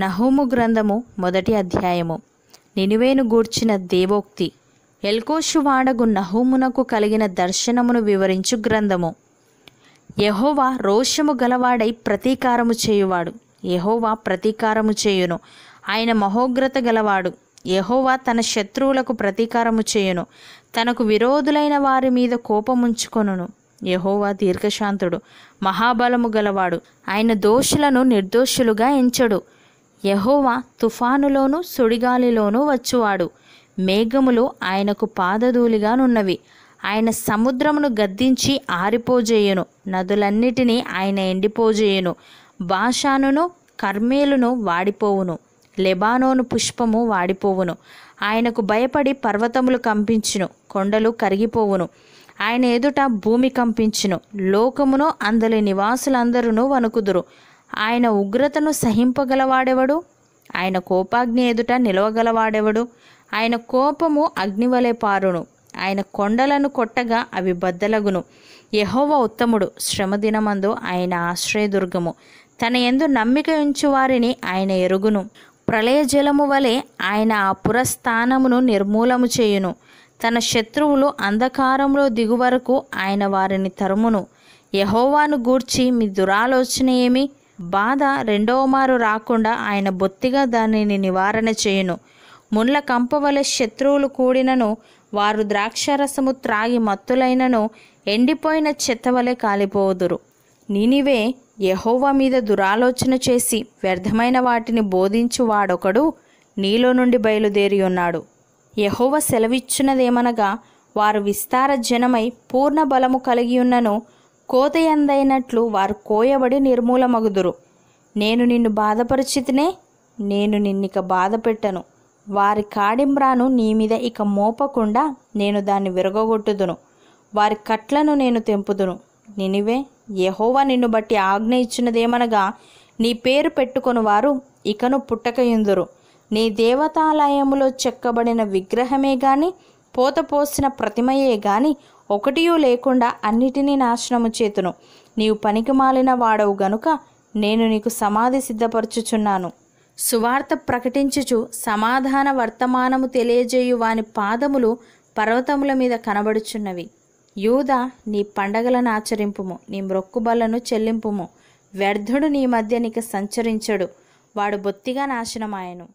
నహోము గ్రంథము మొదటి అధ్యాయము నినువేను గూర్చిన దేవోక్తి ఎల్కోషు వాడగు నహోమునకు కలిగిన దర్శనమును వివరించు గ్రంథము యహోవా రోషము గలవాడై ప్రతీకారము చేయువాడు యహోవా ప్రతీకారము చేయును ఆయన మహోగ్రత గలవాడు యహోవా తన శత్రువులకు ప్రతీకారము చేయును తనకు విరోధులైన వారి మీద కోపముంచుకొనును యహోవా దీర్ఘశాంతుడు మహాబలము గలవాడు ఆయన దోషులను నిర్దోషులుగా ఎంచడు యహోవా తుఫానులోనూ సుడిగాలిలోనూ వచ్చువాడు మేఘములు ఆయనకు పాదధూలిగానున్నవి ఆయన సముద్రమును గద్దించి ఆరిపోజేయును నదులన్నిటినీ ఆయన ఎండిపోజేయును బాషానును కర్మేలును వాడిపోవును లెబానోను పుష్పము వాడిపోవును ఆయనకు భయపడి పర్వతములు కంపించును కొండలు కరిగిపోవును ఆయన ఎదుట భూమి కంపించును లోకమును అందలి నివాసులందరూ వణుకుదురు ఆయన ఉగ్రతను సహింపగలవాడెవడు ఆయన కోపాగ్ని ఎదుట నిలవగలవాడెవడు ఆయన కోపము అగ్నివలే పారును ఆయన కొండలను కొట్టగా అవి బద్దలగును యహోవ ఉత్తముడు శ్రమదినమందు ఆయన ఆశ్రయదుర్గము తన ఎందు నమ్మిక ఉంచు వారిని ఆయన ఎరుగును ప్రళయ జలము వలె ఆయన ఆ పురస్థానమును నిర్మూలము చేయును తన శత్రువులు అంధకారంలో దిగువరకు ఆయన వారిని తరుమును యహోవాను గూర్చి మీ దురాలోచన ఏమి బాధ రెండవ మారు రాకుండా ఆయన బొత్తిగా దానిని నివారణ చేయును ముండ్ల కంపవలె శత్రువులు కూడినను వారు ద్రాక్షరసము త్రాగి మత్తులైనను ఎండిపోయిన చెత్తవలె కాలిపోదురు నినివే యహోవ మీద దురాలోచన చేసి వ్యర్థమైన వాటిని బోధించు వాడొకడు నీలో నుండి బయలుదేరి ఉన్నాడు యహోవ సెలవిచ్చినదేమనగా వారు విస్తార జనమై పూర్ణ బలము కలిగి ఉన్నను కోతయందైనట్లు వారు కోయబడి నిర్మూలమగుదురు నేను నిన్ను బాధపరిచితినే నేను నిన్నిక బాధ పెట్టను వారి కాడింబ్రాను నీ మీద ఇక మోపకుండా నేను దాన్ని విరగొట్టుదును వారి కట్లను నేను తెంపుదును నినివే యహోవా నిన్ను బట్టి ఆజ్ఞ ఇచ్చినదేమనగా నీ పేరు పెట్టుకొని వారు ఇకను పుట్టకయుందురు నీ దేవతాలయములో చెక్కబడిన విగ్రహమే గాని పోత పోసిన ప్రతిమయే గాని ఒకటియూ లేకుండా అన్నిటినీ నాశనము చేతును నీవు పనికి మాలిన వాడవు గనుక నేను నీకు సమాధి సిద్ధపరచుచున్నాను సువార్త ప్రకటించుచు సమాధాన వర్తమానము తెలియజేయు వాని పాదములు పర్వతముల మీద కనబడుచున్నవి యూద నీ పండగలను ఆచరింపుము నీ మ్రొక్కుబళ్లను చెల్లింపుము వ్యర్థుడు నీ మధ్య నీకు సంచరించడు వాడు బొత్తిగా నాశనమాయను